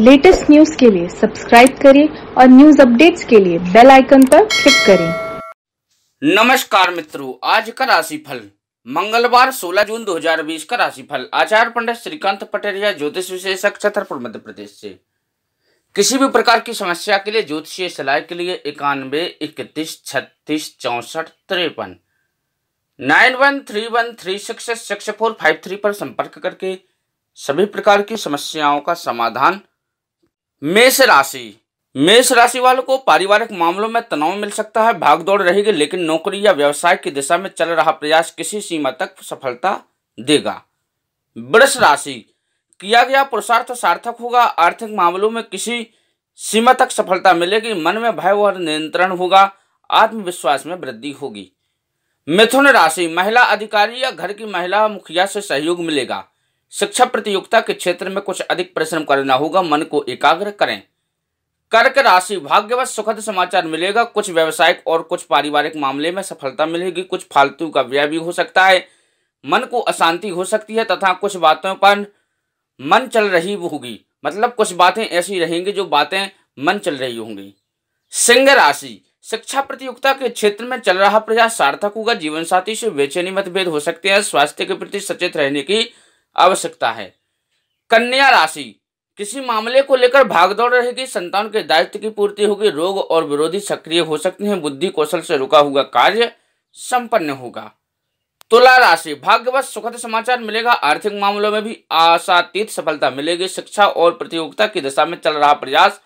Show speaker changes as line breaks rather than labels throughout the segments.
latest news के लिए subscribe करें और न्यूज अपडेट्स के लिए बेल आइकन पर क्लिक करें नमस्कार मित्रों आज का राशिफल मंगलवार 16 जून 2020 का राशिफल आचार्य पंडित श्रीकांत पटेरिया ज्योतिष विशेषक छतरपुर मध्य प्रदेश से किसी भी प्रकार की समस्या के लिए ज्योतिषीय सलाह के लिए इक्यानवे इकतीस छत्तीस चौसठ तिरपन nine one three one three six six four five three पर संपर्क करके सभी प्रकार की समस्याओं का समाधान मेष राशि मेष राशि वालों को पारिवारिक मामलों में तनाव मिल सकता है भागदौड़ रहेगी लेकिन नौकरी या व्यवसाय की दिशा में चल रहा प्रयास किसी सीमा तक सफलता देगा वृष राशि किया गया पुरुषार्थ सार्थक होगा आर्थिक मामलों में किसी सीमा तक सफलता मिलेगी मन में भय और नियंत्रण होगा आत्मविश्वास में वृद्धि होगी मिथुन राशि महिला अधिकारी या घर की महिला मुखिया से सहयोग मिलेगा शिक्षा प्रतियोगिता के क्षेत्र में कुछ अधिक परिश्रम करना होगा मन को एकाग्र करें कर्क राशि भाग्यवश सुखद समाचार मिलेगा कुछ व्यवसायिक और कुछ पारिवारिक मामले में सफलता मिलेगी कुछ फालतू का व्यय भी हो सकता है मन को अशांति हो सकती है तथा कुछ बातों पर मन चल रही होगी मतलब कुछ बातें ऐसी रहेंगी जो बातें मन चल रही होंगी सिंह राशि शिक्षा प्रतियोगिता के क्षेत्र में चल रहा प्रयास सार्थक होगा जीवन साथी से बेचैनी मतभेद हो सकते हैं स्वास्थ्य के प्रति सचेत रहने की आवश्यकता है कन्या राशि किसी मामले को लेकर भागदौड़ रहेगी संतान के दायित्व की पूर्ति होगी रोग और विरोधी सक्रिय हो सकते हैं बुद्धि कौशल से रुका हुआ कार्य संपन्न होगा तुला राशि भाग्यवश सुखद समाचार मिलेगा आर्थिक मामलों में भी आशातीत सफलता मिलेगी शिक्षा और प्रतियोगिता की दिशा में चल रहा प्रयास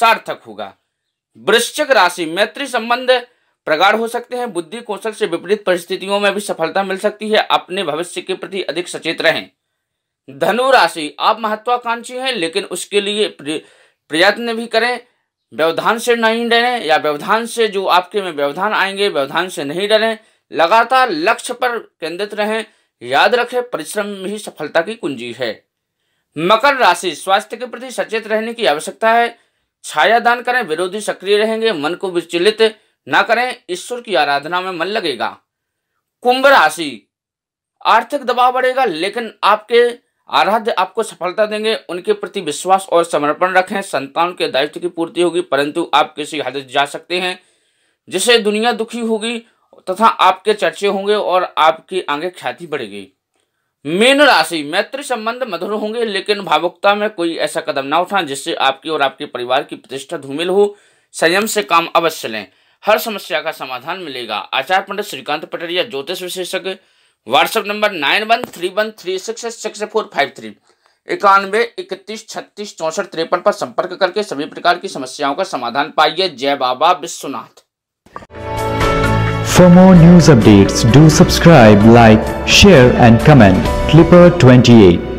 सार्थक होगा वृश्चिक राशि मैत्री संबंध प्रगाढ़ हो सकते हैं बुद्धि कौशल से विपरीत परिस्थितियों में भी सफलता मिल सकती है अपने भविष्य के प्रति अधिक सचेत रहें धनु राशि आप महत्वाकांक्षी हैं लेकिन उसके लिए प्रयत्न भी करें व्यवधान से नहीं डरें या व्यवधान से जो आपके में व्यवधान आएंगे व्यवधान से नहीं डरें लगातार लक्ष्य पर केंद्रित रहें याद रखें परिश्रम में ही सफलता की कुंजी है मकर राशि स्वास्थ्य के प्रति सचेत रहने की आवश्यकता है छाया दान करें विरोधी सक्रिय रहेंगे मन को विचलित ना करें ईश्वर की आराधना में मन लगेगा कुंभ राशि आर्थिक दबाव बढ़ेगा लेकिन आपके आराध्य आपको सफलता देंगे उनके प्रति विश्वास और समर्पण रखें संतान के दायित्व की पूर्ति होगी परंतु आप किसी हद जा सकते हैं जिसे दुनिया दुखी होगी तथा आपके चर्चे होंगे और आपकी आगे ख्याति बढ़ेगी मीन राशि मैत्री संबंध मधुर होंगे लेकिन भावुकता में कोई ऐसा कदम ना उठाएं जिससे आपकी और आपके परिवार की प्रतिष्ठा धूमिल हो संयम से काम अवश्य लें हर समस्या का समाधान मिलेगा आचार्य पंडित श्रीकांत पटरिया ज्योतिष विशेषज्ञ WhatsApp number nine one three one three six six four five three इक्यानवे इकतीस छत्तीस चौसठ तिरपन पर संपर्क करके सभी प्रकार की समस्याओं का समाधान पाइए जय Baba Vishwanath for more news update do subscribe like share and comment clipper twenty